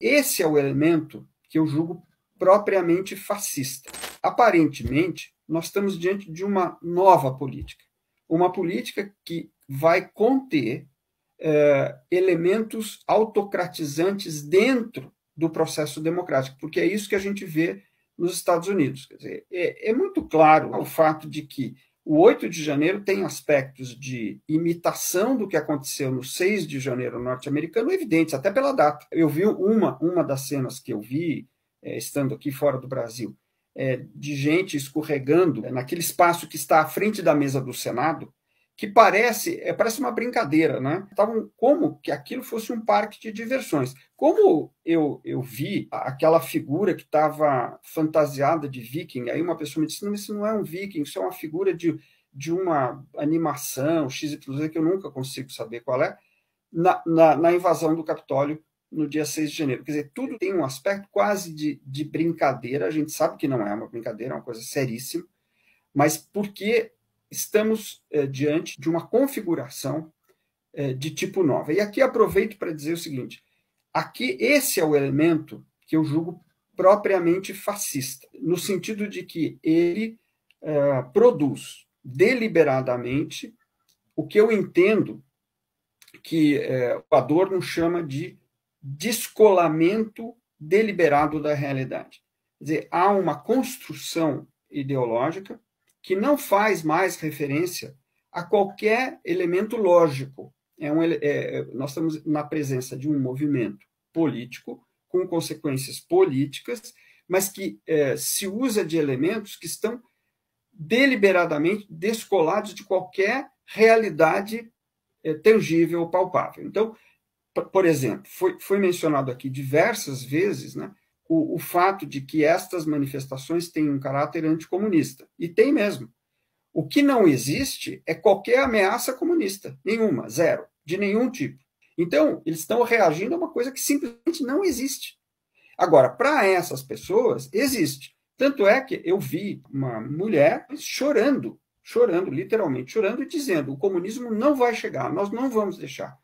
Esse é o elemento que eu julgo propriamente fascista. Aparentemente, nós estamos diante de uma nova política, uma política que vai conter é, elementos autocratizantes dentro do processo democrático, porque é isso que a gente vê nos Estados Unidos. Quer dizer, é, é muito claro o fato de que o 8 de janeiro tem aspectos de imitação do que aconteceu no 6 de janeiro norte-americano evidentes, até pela data. Eu vi uma, uma das cenas que eu vi, é, estando aqui fora do Brasil, é, de gente escorregando eh, naquele espaço que está à frente da mesa do Senado, que parece, é, parece uma brincadeira, né? Estavam como que aquilo fosse um parque de diversões. Como eu, eu vi aquela figura que estava fantasiada de viking, aí uma pessoa me disse: não, isso não é um viking, isso é uma figura de, de uma animação XYZ que eu nunca consigo saber qual é, na, na, na invasão do Capitólio no dia 6 de janeiro. Quer dizer, tudo tem um aspecto quase de, de brincadeira, a gente sabe que não é uma brincadeira, é uma coisa seríssima, mas porque estamos eh, diante de uma configuração eh, de tipo nova. E aqui aproveito para dizer o seguinte: aqui esse é o elemento que eu julgo propriamente fascista, no sentido de que ele eh, produz deliberadamente o que eu entendo que o Adorno chama de descolamento deliberado da realidade. Quer dizer, há uma construção ideológica que não faz mais referência a qualquer elemento lógico. É um, é, é, nós estamos na presença de um movimento político com consequências políticas, mas que é, se usa de elementos que estão deliberadamente descolados de qualquer realidade é, tangível ou palpável. Então, por exemplo, foi, foi mencionado aqui diversas vezes né, o, o fato de que estas manifestações têm um caráter anticomunista. E tem mesmo. O que não existe é qualquer ameaça comunista. Nenhuma, zero, de nenhum tipo. Então, eles estão reagindo a uma coisa que simplesmente não existe. Agora, para essas pessoas, existe. Tanto é que eu vi uma mulher chorando, chorando, literalmente chorando, e dizendo: o comunismo não vai chegar, nós não vamos deixar.